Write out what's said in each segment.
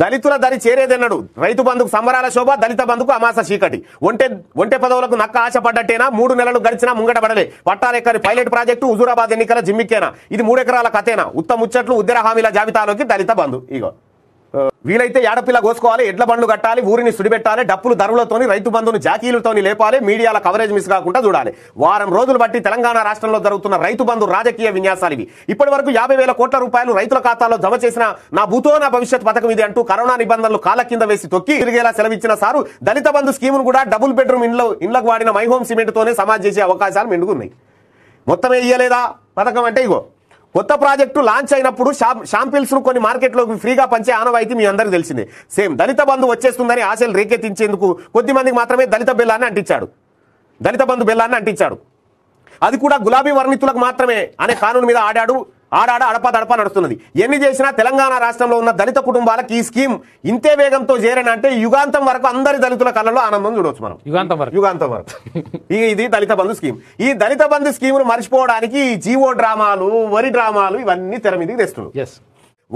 దళితుల దరి చేరేదన్నాడు రైతు బంధుకు సంబరాల శోభ దళిత బంధుకు అమాస చీకటి ఒంటే ఒంటే పదవులకు నక్క ఆశ పడ్డట్టేనా మూడు నెలలు గడిచినా ముంగటబడలే పట్టాలెక్కని పైలట్ ప్రాజెక్టు హుజూరాబాద్ ఎన్నికల జిమ్మిక్కేనా ఇది మూడెకరాల కథేనా ఉత్తముచ్చట్లు ఉద్దర హామీల జాబితాలోకి దళిత బంధు ఇగో వీలైతే ఏడపిల్ల కోసుకోవాలి ఎడ్ల బండ్లు కట్టాలి ఊరిని సుడిపెట్టాలి డప్పులు ధరలతోని రైతు బంధుని జాకీలతోని లేపాలి మీడియాల కవరేజ్ మిస్ కాకుండా చూడాలి వారం రోజులు బట్టి తెలంగాణ రాష్ట్రంలో జరుగుతున్న రైతు బంధు రాజకీయ విన్యాసాలు ఇవి ఇప్పటి వరకు యాభై వేల కోట్ల రూపాయలు రైతుల ఖాతాలో జమ చేసిన నా భూతో నా భవిష్యత్ పథకం ఇది అంటూ కరోనా నిబంధనలు కాల కింద వేసి తొక్కి తిరిగేలా సెలవిచ్చిన సారు దళిత బంధు స్కీమును కూడా డబుల్ బెడ్రూమ్ ఇండ్ల ఇండ్లకు వాడిన మైహోమ్ సిమెంట్తోనే సమాజ్ చేసే అవకాశాలు మెండుకున్నాయి మొత్తమే ఇయ్యలేదా పథకం అంటే ఇగో కొత్త ప్రాజెక్టు లాంచ్ అయినప్పుడు షాంపిల్స్ ను కొన్ని మార్కెట్లో ఫ్రీగా పంచే ఆనవాయితీ మీ అందరికి తెలిసిందే సేమ్ దళిత బంధు వచ్చేస్తుందని ఆశలు రేకెత్తించేందుకు కొద్దిమందికి మాత్రమే దళిత బిల్లాన్ని అంటించాడు దళిత బంధు బిల్లాన్ని అంటించాడు అది కూడా గులాబీ వర్ణితులకు మాత్రమే అనే కానూను మీద ఆడాడు ఆడాడ అడప నడుస్తున్నది ఎన్ని చేసినా తెలంగాణ రాష్ట్రంలో ఉన్న దళిత కుటుంబాలకు ఈ స్కీమ్ ఇంతే వేగంతో చేరని అంటే యుగాంతం వరకు అందరి దళితుల కళ్ళలో ఆనందం చూడవచ్చు మనం యుగాంతం వరకు యుగాంతం వరకు ఇది దళిత బంధు స్కీమ్ ఈ దళిత బంధు స్కీమ్ను మర్చిపోవడానికి జీవో డ్రామాలు వరి డ్రామాలు ఇవన్నీ తెర మీదకి తెస్తున్నాయి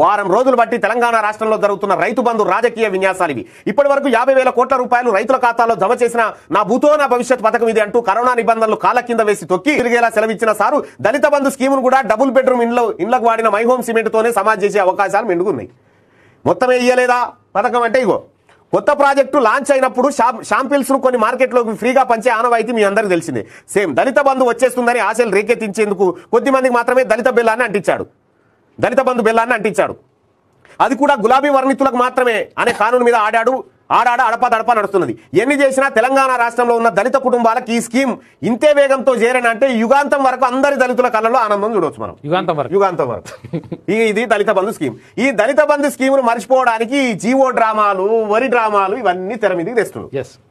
వారం రోజులు బట్టి తెలంగాణ రాష్ట్రంలో జరుగుతున్న రైతు బంధు రాజకీయ విన్యాసాలు ఇవి ఇప్పటి వరకు యాభై వేల కోట్ల రూపాయలు రైతుల ఖాతాలో జమ చేసిన నా భూతో నా భవిష్యత్ పథకం ఇది అంటూ కరోనా నిబంధనలు కాల కింద వేసి తొక్కి తిరిగేలా సెలవిచ్చిన సారు దళిత బంధు స్కీమును కూడా డబుల్ బెడ్రూమ్ ఇండ్ల ఇండ్లకు వాడిన మై హోమ్ సిమెంట్తోనే సమాజ్ చేసే అవకాశాలు మెండుకున్నాయి మొత్తమే ఇయ్యలేదా పథకం అంటే ఇగో కొత్త ప్రాజెక్టు లాంచ్ అయినప్పుడు ను కొన్ని మార్కెట్లోకి ఫ్రీగా పంచే ఆనవాయితీ మీ అందరికీ తెలిసిందే సేమ్ దళిత బంధు వచ్చేస్తుందని ఆశలు రేకెత్తించేందుకు మందికి మాత్రమే దళిత బిల్లాన్ని అంటించాడు దళిత బంధు బిల్లాన్ని అంటించాడు అది కూడా గులాబీ వర్ణితులకు మాత్రమే అనే కానూన్ మీద ఆడాడు ఆడాడ అడప దడప నడుస్తున్నది ఎన్ని చేసినా తెలంగాణ రాష్ట్రంలో ఉన్న దళిత కుటుంబాలకు ఈ స్కీమ్ ఇంతే వేగంతో చేరనంటే యుగాంతం వరకు అందరి దళితుల కళ్ళలో ఆనందం చూడవచ్చు మనం యుగాంతం వరకు యుగాంతం వరకు ఇది దళిత బంధు స్కీమ్ ఈ దళిత బంధు స్కీమ్ను మర్చిపోవడానికి జీవో డ్రామాలు వరి డ్రామాలు ఇవన్నీ తెర మీదకి తెస్తున్నాయి